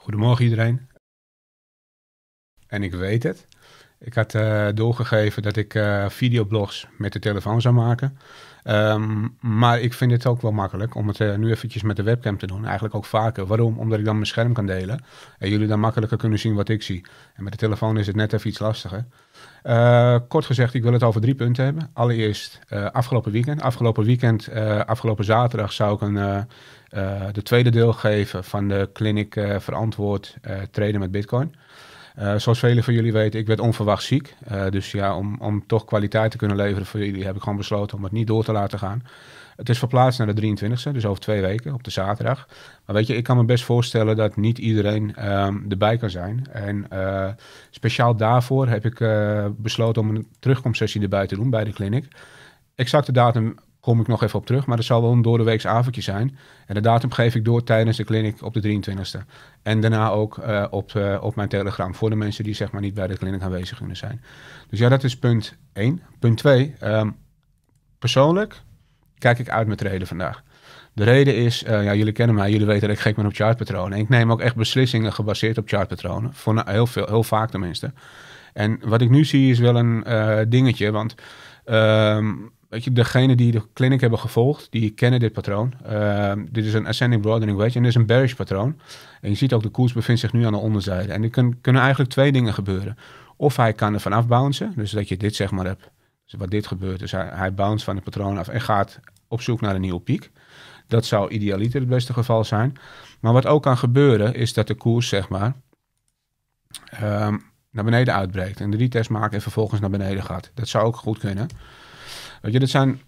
Goedemorgen iedereen. En ik weet het. Ik had eh, doorgegeven dat ik eh, videoblogs met de telefoon zou maken. Ehm, maar ik vind het ook wel makkelijk om het eh, nu eventjes met de webcam te doen. Eigenlijk ook vaker. Waarom? Omdat ik dan mijn scherm kan delen en jullie dan makkelijker kunnen zien wat ik zie. En met de telefoon is het net even iets lastiger. Eh, kort gezegd, ik wil het over drie punten hebben. Allereerst eh, afgelopen weekend. Afgelopen weekend, afgelopen zaterdag, zou ik een, de tweede deel geven van de kliniek verantwoord traden met Bitcoin. Eh, zoals velen van jullie weten, ik werd onverwacht ziek. Eh, dus ja, om, om toch kwaliteit te kunnen leveren voor jullie, heb ik gewoon besloten om het niet door te laten gaan. Het is verplaatst naar de 23e, dus over twee weken, op de zaterdag. Maar weet je, ik kan me best voorstellen dat niet iedereen ehm, erbij kan zijn. En eh, speciaal daarvoor heb ik besloten om een terugkomstsessie erbij te doen bij de kliniek. Exacte datum kom ik nog even op terug. Maar dat zal wel een doordeweeks avondje zijn. En de datum geef ik door tijdens de clinic op de 23e. En daarna ook eh, op, eh, op mijn telegram. Voor de mensen die zeg maar niet bij de clinic aanwezig kunnen zijn. Dus ja, dat is punt 1. Punt 2. Ehm, persoonlijk kijk ik uit met reden vandaag. De reden is, eh, ja, jullie kennen mij, jullie weten dat ik gek ben op chartpatronen. En ik neem ook echt beslissingen gebaseerd op chartpatronen. Voor heel, veel, heel vaak tenminste. En wat ik nu zie is wel een dingetje, want... Ehm, weet je, degene die de clinic hebben gevolgd, die kennen dit patroon. Ehm, dit is een ascending broadening wedge en dit is een bearish patroon. En je ziet ook de koers bevindt zich nu aan de onderzijde. En er kunnen eigenlijk twee dingen gebeuren. Of hij kan er vanaf bouncen, dus dat je dit zeg maar hebt. Dus wat dit gebeurt, dus hij, bounce van het patroon af en gaat op zoek naar een nieuwe piek. Dat zou idealiter het beste geval zijn. Maar wat ook kan gebeuren, is dat de koers zeg maar ehm, naar beneden uitbreekt. En de retest maakt en vervolgens naar beneden gaat. Dat zou ook goed kunnen. Weet je, dit zijn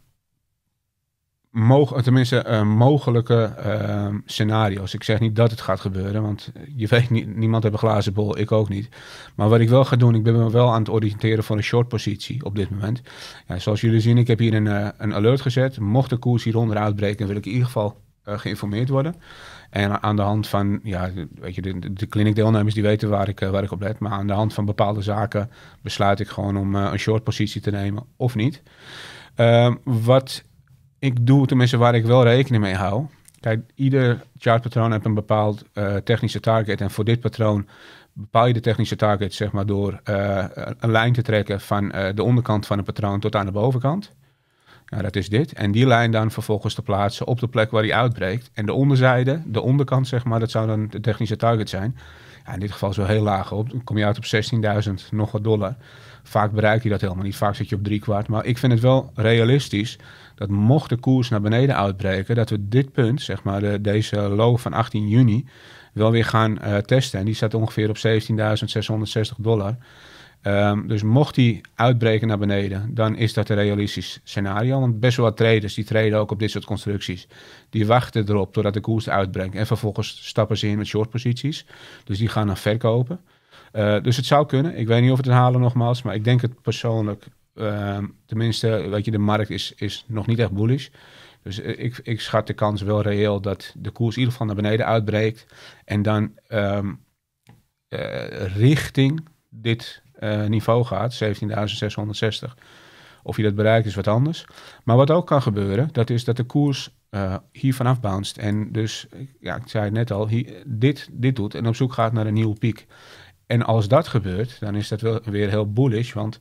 tenminste eh, mogelijke ehm, scenario's. Ik zeg niet dat het gaat gebeuren, want je weet niet, niemand heeft een glazen bol, ik ook niet. Maar wat ik wel ga doen, ik ben me wel aan het oriënteren van een short positie op dit moment. Ja, zoals jullie zien, ik heb hier een, eh, een alert gezet. Mocht de koers hieronder uitbreken, wil ik in ieder geval eh, geïnformeerd worden. En aan de hand van, ja, weet je, de, de kliniekdeelnemers die weten waar ik, waar ik op let. Maar aan de hand van bepaalde zaken besluit ik gewoon om een short positie te nemen of niet. Ehm, wat ik doe, tenminste waar ik wel rekening mee hou. Kijk, ieder chartpatroon heeft een bepaald eh, technische target. En voor dit patroon bepaal je de technische target zeg maar, door eh, een lijn te trekken van eh, de onderkant van het patroon tot aan de bovenkant. Nou, dat is dit. En die lijn dan vervolgens te plaatsen op de plek waar die uitbreekt. En de onderzijde, de onderkant zeg maar, dat zou dan de technische target zijn in dit geval zo heel laag op. Dan kom je uit op 16.000, nog wat dollar. Vaak bereik je dat helemaal niet. Vaak zit je op drie kwart. Maar ik vind het wel realistisch dat mocht de koers naar beneden uitbreken, dat we dit punt, zeg maar de, deze low van 18 juni, wel weer gaan eh, testen. En die staat ongeveer op 17.660 dollar. Ehm, dus mocht die uitbreken naar beneden, dan is dat een realistisch scenario. Want best wel wat traders, die traden ook op dit soort constructies. Die wachten erop totdat de koers uitbrengt. En vervolgens stappen ze in met shortposities. Dus die gaan dan verkopen. Eh, dus het zou kunnen. Ik weet niet of het halen nogmaals. Maar ik denk het persoonlijk. Ehm, tenminste, weet je, de markt is, is nog niet echt bullish. Dus eh, ik, ik schat de kans wel reëel dat de koers in ieder geval naar beneden uitbreekt. En dan ehm, eh, richting dit eh, niveau gaat, 17.660. Of je dat bereikt is wat anders. Maar wat ook kan gebeuren, dat is dat de koers eh, hier vanaf bounced. En dus, ja, ik zei het net al, hier, dit, dit doet en op zoek gaat naar een nieuwe piek. En als dat gebeurt, dan is dat wel weer heel bullish, want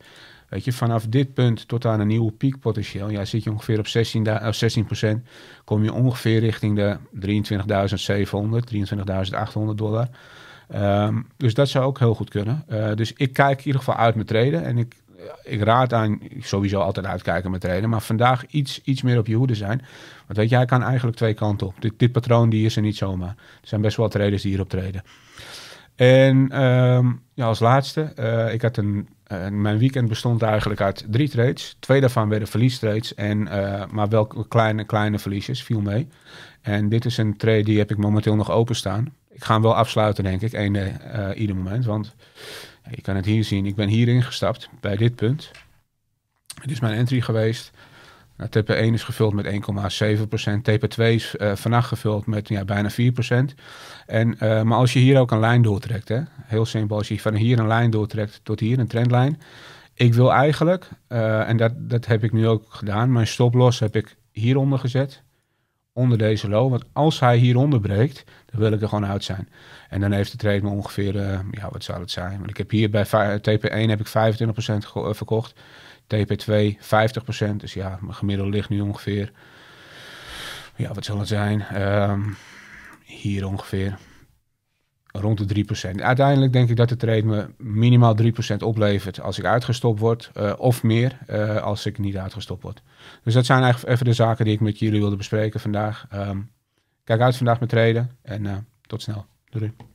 Weet je, vanaf dit punt tot aan een nieuwe piekpotentieel, ja, zit je ongeveer op 16, 16 eh, procent, kom je ongeveer richting de 23.700, 23.800 dollar. Ehm, dus dat zou ook heel goed kunnen. Eh, dus ik kijk in ieder geval uit met treden. En ik, eh, ik raad aan, sowieso altijd uitkijken met treden. Maar vandaag iets, iets meer op je hoede zijn. Want weet je, jij kan eigenlijk twee kanten op. Dit, dit patroon die is er niet zomaar. Er zijn best wel traders die hierop treden. En ehm, ja, als laatste, eh, ik had een, mijn weekend bestond eigenlijk uit drie trades. Twee daarvan werden verliestrades, en, maar wel kleine, kleine verliesjes, viel mee. En dit is een trade die heb ik momenteel nog openstaan ik ga hem wel afsluiten, denk ik, eh, ieder moment. Want je kan het hier zien. Ik ben hier ingestapt bij dit punt. Het is mijn entry geweest. Nou, TP1 is gevuld met 1,7%. TP2 is eh, vannacht gevuld met ja, bijna 4%. En, eh, maar als je hier ook een lijn doortrekt, hè, heel simpel, als je van hier een lijn doortrekt tot hier, een trendlijn. Ik wil eigenlijk, en dat, dat heb ik nu ook gedaan, mijn stoploss heb ik hieronder gezet onder deze low. Want als hij hieronder breekt, dan wil ik er gewoon uit zijn. En dan heeft de trade me ongeveer, eh, ja, wat zou het zijn? Want ik heb hier bij TP1 heb ik 25% eh, verkocht. TP2 50%. Dus ja, mijn gemiddelde ligt nu ongeveer. Ja, wat zal het zijn? Ehm, hier ongeveer rond de 3%. Uiteindelijk denk ik dat de trade me minimaal 3% oplevert als ik uitgestopt word. Eh, of meer eh, als ik niet uitgestopt word. Dus dat zijn eigenlijk even de zaken die ik met jullie wilde bespreken vandaag. Ehm, kijk uit vandaag met treden en eh, tot snel. Doei.